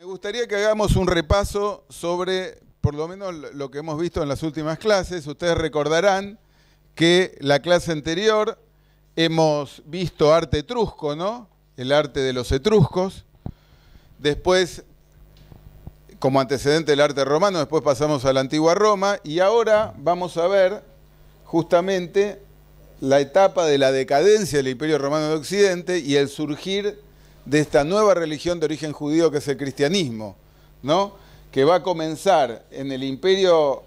Me gustaría que hagamos un repaso sobre, por lo menos, lo que hemos visto en las últimas clases. Ustedes recordarán que la clase anterior hemos visto arte etrusco, ¿no? El arte de los etruscos. Después, como antecedente del arte romano, después pasamos a la antigua Roma y ahora vamos a ver justamente la etapa de la decadencia del Imperio Romano de Occidente y el surgir de esta nueva religión de origen judío que es el cristianismo, ¿no? que va a comenzar en el imperio,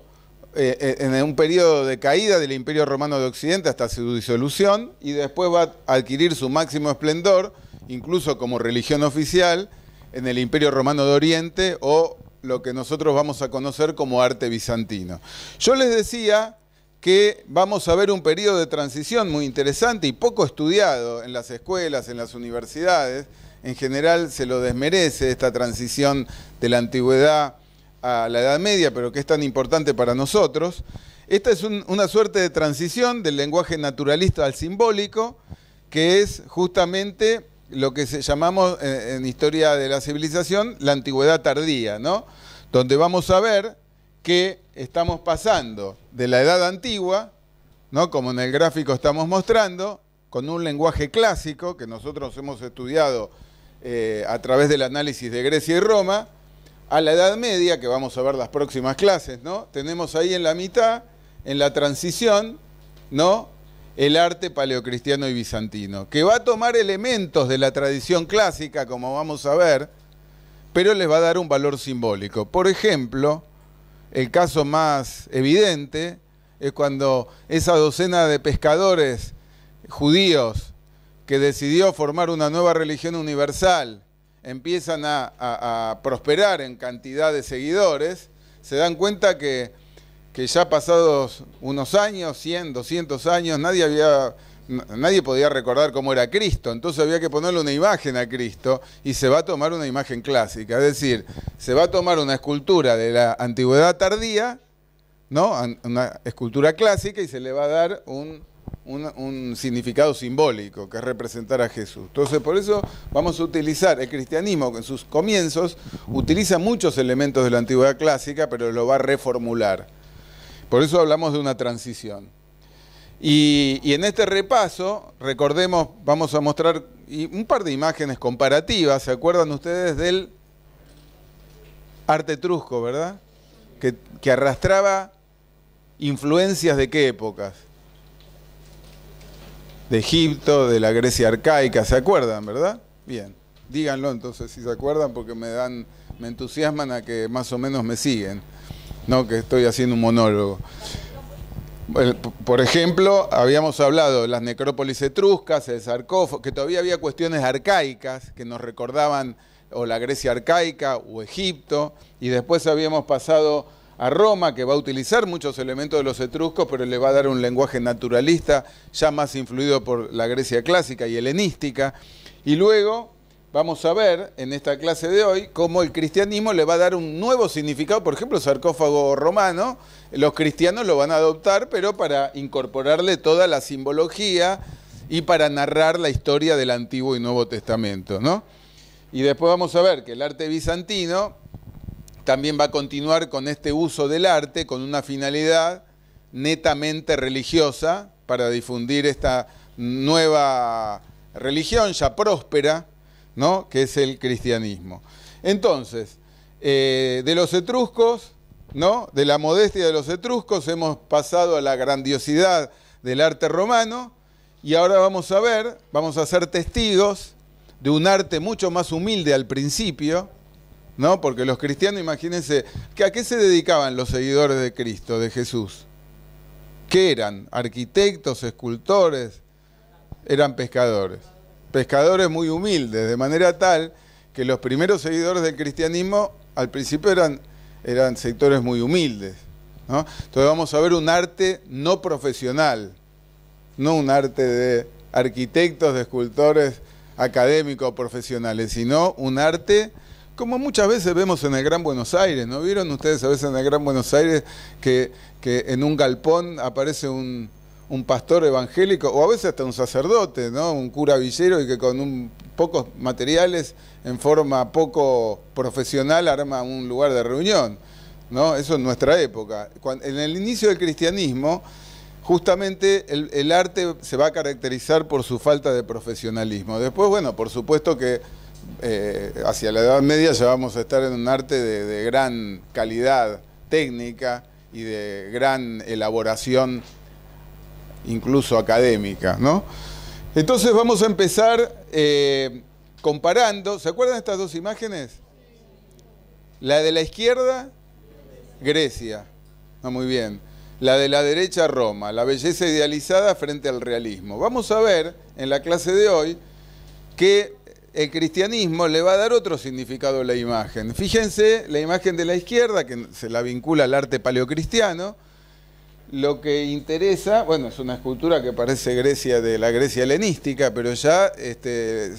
eh, eh, en un periodo de caída del imperio romano de Occidente hasta su disolución, y después va a adquirir su máximo esplendor, incluso como religión oficial, en el imperio romano de Oriente o lo que nosotros vamos a conocer como arte bizantino. Yo les decía que vamos a ver un periodo de transición muy interesante y poco estudiado en las escuelas, en las universidades, en general se lo desmerece esta transición de la antigüedad a la Edad Media, pero que es tan importante para nosotros. Esta es una suerte de transición del lenguaje naturalista al simbólico, que es justamente lo que se llamamos eh, en, historia de la civilización la antigüedad tardía, ¿no? Donde vamos a ver que estamos pasando de la edad antigua, ¿no? Como en el gráfico estamos mostrando, con un lenguaje clásico que nosotros hemos estudiado eh, a través del análisis de Grecia y Roma, a la Edad Media, que vamos a ver las próximas clases, ¿no? Tenemos ahí en la mitad, en la transición, ¿no? El arte paleocristiano y bizantino, que va a tomar elementos de la tradición clásica, como vamos a ver, pero les va a dar un valor simbólico. Por ejemplo, el caso más evidente es cuando esa docena de pescadores judíos que decidió formar una nueva religión universal, empiezan a, prosperar en cantidad de seguidores, se dan cuenta que, que, ya pasados unos años, 100, 200 años, nadie, había, nadie podía recordar cómo era Cristo, entonces había que ponerle una imagen a Cristo y se va a tomar una imagen clásica, es decir, se va a tomar una escultura de la antigüedad tardía, ¿no? una escultura clásica y se le va a dar un un, significado simbólico, que es representar a Jesús. Entonces, por eso vamos a utilizar el cristianismo, que en sus comienzos utiliza muchos elementos de la antigüedad clásica, pero lo va a reformular. Por eso hablamos de una transición. Y, en este repaso, recordemos, vamos a mostrar un par de imágenes comparativas. ¿Se acuerdan ustedes del arte etrusco, verdad? que arrastraba influencias de qué épocas? de Egipto, de la Grecia arcaica, ¿se acuerdan, verdad? Bien, díganlo entonces si se acuerdan porque me dan, me entusiasman a que más o menos me siguen, no que estoy haciendo un monólogo. Por ejemplo, habíamos hablado de las necrópolis etruscas, el sarcófago, que todavía había cuestiones arcaicas que nos recordaban o la Grecia arcaica o Egipto, y después habíamos pasado a Roma, que va a utilizar muchos elementos de los etruscos, pero le va a dar un lenguaje naturalista, ya más influido por la Grecia clásica y helenística. Y luego vamos a ver en esta clase de hoy cómo el cristianismo le va a dar un nuevo significado. Por ejemplo, el sarcófago romano, los cristianos lo van a adoptar, pero para incorporarle toda la simbología y para narrar la historia del Antiguo y Nuevo Testamento. ¿no? Y después vamos a ver que el arte bizantino también va a continuar con este uso del arte con una finalidad netamente religiosa para difundir esta nueva religión ya próspera, ¿no? que es el cristianismo. Entonces, eh, de los etruscos, ¿no? de la modestia de los etruscos, hemos pasado a la grandiosidad del arte romano y ahora vamos a ver, vamos a ser testigos de un arte mucho más humilde al principio, ¿no? Porque los cristianos, imagínense, ¿a qué se dedicaban los seguidores de Cristo, de Jesús? ¿Qué eran? ¿Arquitectos, escultores? Eran pescadores. Pescadores muy humildes, de manera tal que los primeros seguidores del cristianismo al principio eran, sectores muy humildes. Entonces vamos a ver un arte no profesional, no un arte de arquitectos, de escultores académicos profesionales, sino un arte como muchas veces vemos en el Gran Buenos Aires, ¿no vieron ustedes a veces en el Gran Buenos Aires que, en un galpón aparece un, pastor evangélico o a veces hasta un sacerdote, ¿no? un cura villero y que con un, pocos materiales, en forma poco profesional, arma un lugar de reunión? ¿no? Eso es nuestra época. en el inicio del cristianismo, justamente el arte se va a caracterizar por su falta de profesionalismo. Después, bueno, por supuesto que eh, hacia la Edad Media ya vamos a estar en un arte de, gran calidad técnica y de gran elaboración incluso académica, ¿no? Entonces vamos a empezar eh, comparando, ¿se acuerdan estas dos imágenes? La de la izquierda, Grecia, ah, muy bien. La de la derecha, Roma, la belleza idealizada frente al realismo. Vamos a ver en la clase de hoy que el cristianismo le va a dar otro significado a la imagen. Fíjense, la imagen de la izquierda, que se la vincula al arte paleocristiano, lo que interesa, bueno, es una escultura que parece Grecia de la Grecia helenística, pero ya este,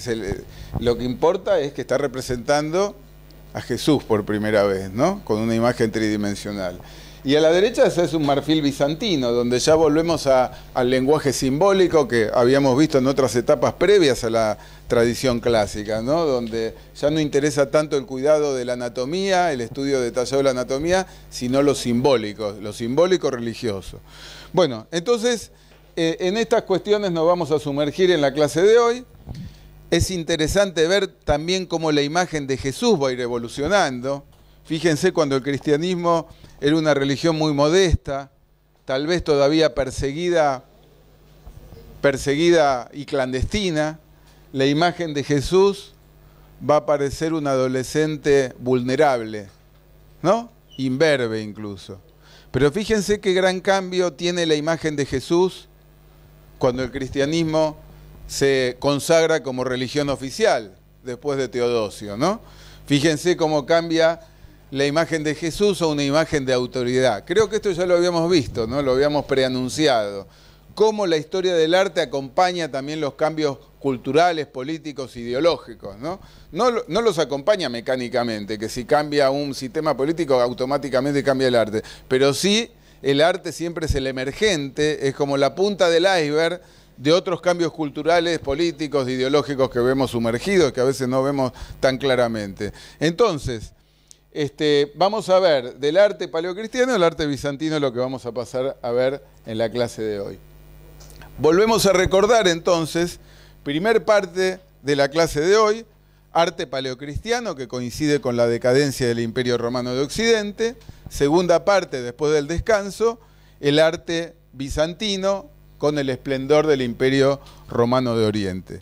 lo que importa es que está representando a Jesús por primera vez, ¿no? Con una imagen tridimensional. Y a la derecha es un marfil bizantino, donde ya volvemos al lenguaje simbólico que habíamos visto en otras etapas previas a la tradición clásica, ¿no? donde ya no interesa tanto el cuidado de la anatomía, el estudio detallado de la anatomía, sino lo simbólico, lo simbólico religioso. Bueno, entonces eh, en estas cuestiones nos vamos a sumergir en la clase de hoy. Es interesante ver también cómo la imagen de Jesús va a ir evolucionando. Fíjense cuando el cristianismo era una religión muy modesta, tal vez todavía perseguida, perseguida y clandestina. La imagen de Jesús va a parecer un adolescente vulnerable, ¿no? Imberbe incluso. Pero fíjense qué gran cambio tiene la imagen de Jesús cuando el cristianismo se consagra como religión oficial después de Teodosio, ¿no? Fíjense cómo cambia la imagen de Jesús o una imagen de autoridad. Creo que esto ya lo habíamos visto, ¿no? lo habíamos preanunciado. Cómo la historia del arte acompaña también los cambios culturales, políticos, ideológicos. ¿no? No, no los acompaña mecánicamente, que si cambia un sistema político automáticamente cambia el arte. Pero sí, el arte siempre es el emergente, es como la punta del iceberg de otros cambios culturales, políticos, ideológicos que vemos sumergidos, que a veces no vemos tan claramente. Entonces, este, vamos a ver del arte paleocristiano el arte bizantino lo que vamos a pasar a ver en la clase de hoy. Volvemos a recordar entonces, primer parte de la clase de hoy, arte paleocristiano que coincide con la decadencia del Imperio Romano de Occidente, segunda parte después del descanso, el arte bizantino con el esplendor del Imperio Romano de Oriente.